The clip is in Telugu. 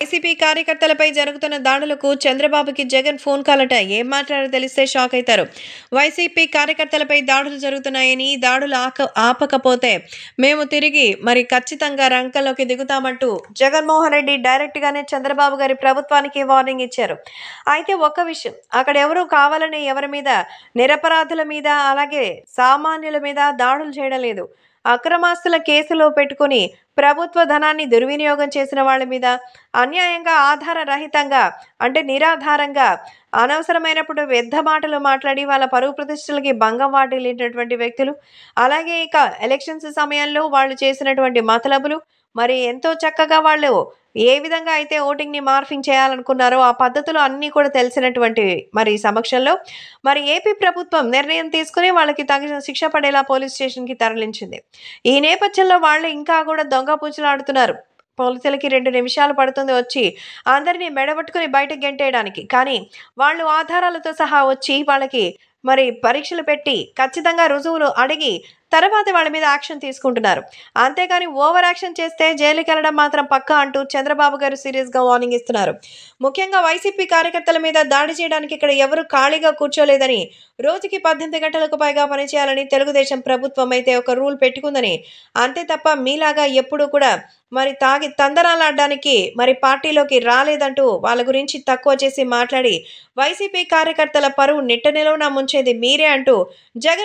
వైసీపీ కార్యకర్తలపై జరుగుతున్న దాడులకు చంద్రబాబుకి జగన్ ఫోన్ కాలట ఏం మాట్లాడో తెలిస్తే షాక్ అవుతారు వైసీపీ కార్యకర్తలపై దాడులు జరుగుతున్నాయని దాడులు ఆక ఆపకపోతే మేము తిరిగి మరి ఖచ్చితంగా రంకంలోకి దిగుతామంటూ జగన్మోహన్ రెడ్డి డైరెక్ట్గానే చంద్రబాబు గారి ప్రభుత్వానికి వార్నింగ్ ఇచ్చారు అయితే ఒక్క విషయం అక్కడ ఎవరు కావాలని ఎవరి మీద నిరపరాధుల మీద అలాగే సామాన్యుల మీద దాడులు చేయడం లేదు అక్రమాస్తుల కేసులో పెట్టుకుని ప్రభుత్వ ధనాన్ని దుర్వినియోగం చేసిన వాళ్ళ మీద అన్యాయంగా ఆధార రహితంగా అంటే నిరాధారంగా అనవసరమైనప్పుడు వ్యర్థ మాటలు మాట్లాడి వాళ్ళ పరువు ప్రతిష్టలకి భంగం వాటిల్లినటువంటి వ్యక్తులు అలాగే ఇక ఎలక్షన్స్ సమయంలో వాళ్ళు చేసినటువంటి మతలబులు మరి ఎంతో చక్కగా వాళ్ళు ఏ విధంగా అయితే ఓటింగ్ని మార్ఫింగ్ చేయాలనుకున్నారో ఆ పద్ధతులు అన్నీ కూడా తెలిసినటువంటివి మరి సమక్షంలో మరి ఏపీ ప్రభుత్వం నిర్ణయం తీసుకుని వాళ్ళకి తగిన శిక్ష పడేలా పోలీస్ స్టేషన్కి తరలించింది ఈ నేపథ్యంలో వాళ్ళు ఇంకా కూడా దొంగ ఆడుతున్నారు పోలీసులకి రెండు నిమిషాలు పడుతుంది వచ్చి అందరినీ మెడబట్టుకుని బయట గెంటేయడానికి కానీ వాళ్ళు ఆధారాలతో సహా వచ్చి వాళ్ళకి మరి పరీక్షలు పెట్టి ఖచ్చితంగా రుజువులు అడిగి తర్వాత వాళ్ళ మీద యాక్షన్ తీసుకుంటున్నారు అంతేగాని ఓవర్ యాక్షన్ చేస్తే జైలుకి వెళ్ళడం మాత్రం పక్కా అంటూ చంద్రబాబు గారు సీరియస్గా వార్నింగ్ ఇస్తున్నారు ముఖ్యంగా వైసీపీ కార్యకర్తల మీద దాడి చేయడానికి ఇక్కడ ఎవరు ఖాళీగా కూర్చోలేదని రోజుకి పద్దెనిమిది గంటలకు పైగా పనిచేయాలని తెలుగుదేశం ప్రభుత్వం అయితే ఒక రూల్ పెట్టుకుందని అంతే తప్ప మీలాగా ఎప్పుడూ కూడా మరి తాగి ఆడడానికి మరి పార్టీలోకి రాలేదంటూ వాళ్ళ గురించి తక్కువ చేసి మాట్లాడి వైసీపీ కార్యకర్తల పరువు నిట్ట నిలవన ముంచేది మీరే అంటూ జగన్